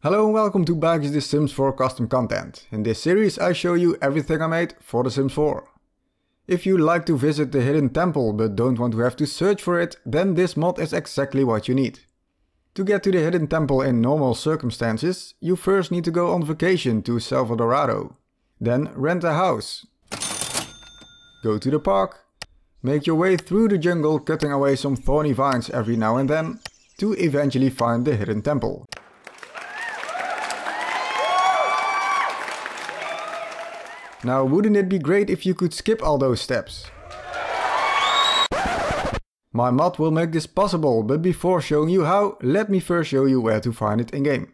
Hello and welcome to Bugs The Sims 4 custom content. In this series I show you everything I made for The Sims 4. If you like to visit the hidden temple but don't want to have to search for it, then this mod is exactly what you need. To get to the hidden temple in normal circumstances, you first need to go on vacation to Salvadorado. Then rent a house. Go to the park. Make your way through the jungle cutting away some thorny vines every now and then to eventually find the hidden temple. Now wouldn't it be great if you could skip all those steps? My mod will make this possible, but before showing you how, let me first show you where to find it in-game.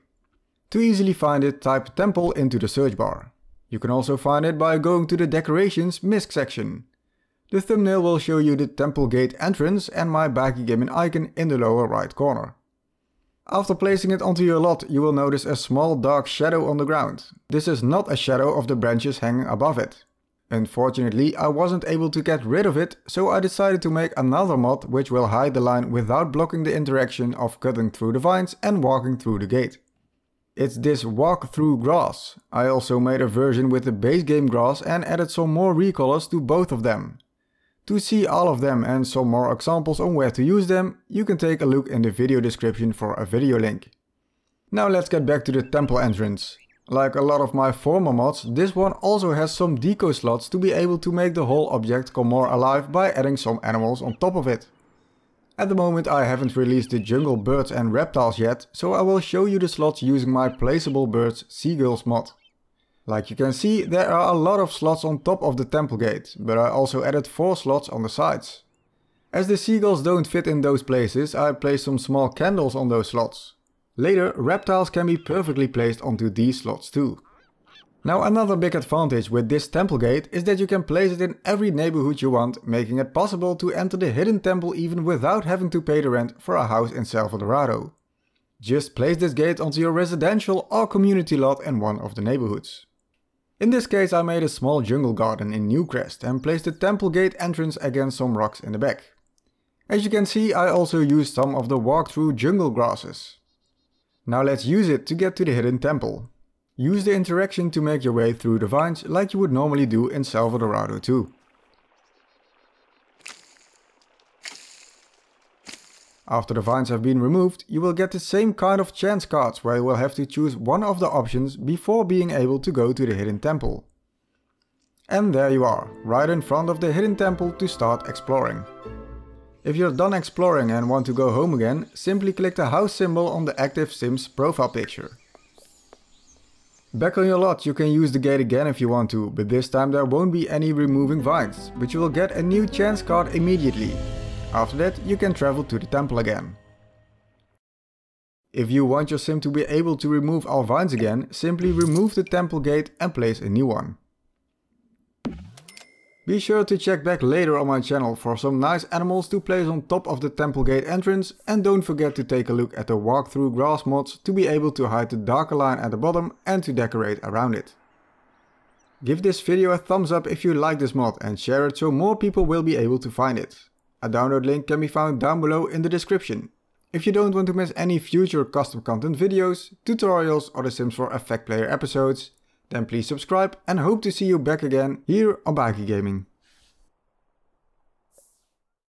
To easily find it, type temple into the search bar. You can also find it by going to the decorations misc section. The thumbnail will show you the temple gate entrance and my backgammon icon in the lower right corner. After placing it onto your lot, you will notice a small dark shadow on the ground. This is not a shadow of the branches hanging above it. Unfortunately, I wasn't able to get rid of it, so I decided to make another mod which will hide the line without blocking the interaction of cutting through the vines and walking through the gate. It's this walk through grass. I also made a version with the base game grass and added some more recolors to both of them. To see all of them and some more examples on where to use them, you can take a look in the video description for a video link. Now let's get back to the temple entrance. Like a lot of my former mods, this one also has some deco slots to be able to make the whole object come more alive by adding some animals on top of it. At the moment I haven't released the jungle birds and reptiles yet, so I will show you the slots using my placeable birds seagulls mod. Like you can see, there are a lot of slots on top of the temple gate, but I also added 4 slots on the sides. As the seagulls don't fit in those places, I placed some small candles on those slots. Later, reptiles can be perfectly placed onto these slots too. Now another big advantage with this temple gate is that you can place it in every neighborhood you want, making it possible to enter the hidden temple even without having to pay the rent for a house in Salvadorado. Just place this gate onto your residential or community lot in one of the neighborhoods. In this case I made a small jungle garden in Newcrest and placed the temple gate entrance against some rocks in the back. As you can see I also used some of the walk-through jungle grasses. Now let's use it to get to the hidden temple. Use the interaction to make your way through the vines like you would normally do in Salvadorado 2. After the vines have been removed, you will get the same kind of chance cards where you will have to choose one of the options before being able to go to the hidden temple. And there you are, right in front of the hidden temple to start exploring. If you're done exploring and want to go home again, simply click the house symbol on the active sim's profile picture. Back on your lot you can use the gate again if you want to, but this time there won't be any removing vines, but you will get a new chance card immediately, after that, you can travel to the temple again. If you want your sim to be able to remove all vines again, simply remove the temple gate and place a new one. Be sure to check back later on my channel for some nice animals to place on top of the temple gate entrance and don't forget to take a look at the walkthrough grass mods to be able to hide the darker line at the bottom and to decorate around it. Give this video a thumbs up if you like this mod and share it so more people will be able to find it. A download link can be found down below in the description. If you don't want to miss any future custom content videos, tutorials or The Sims 4 Effect Player episodes, then please subscribe and hope to see you back again here on Baki Gaming.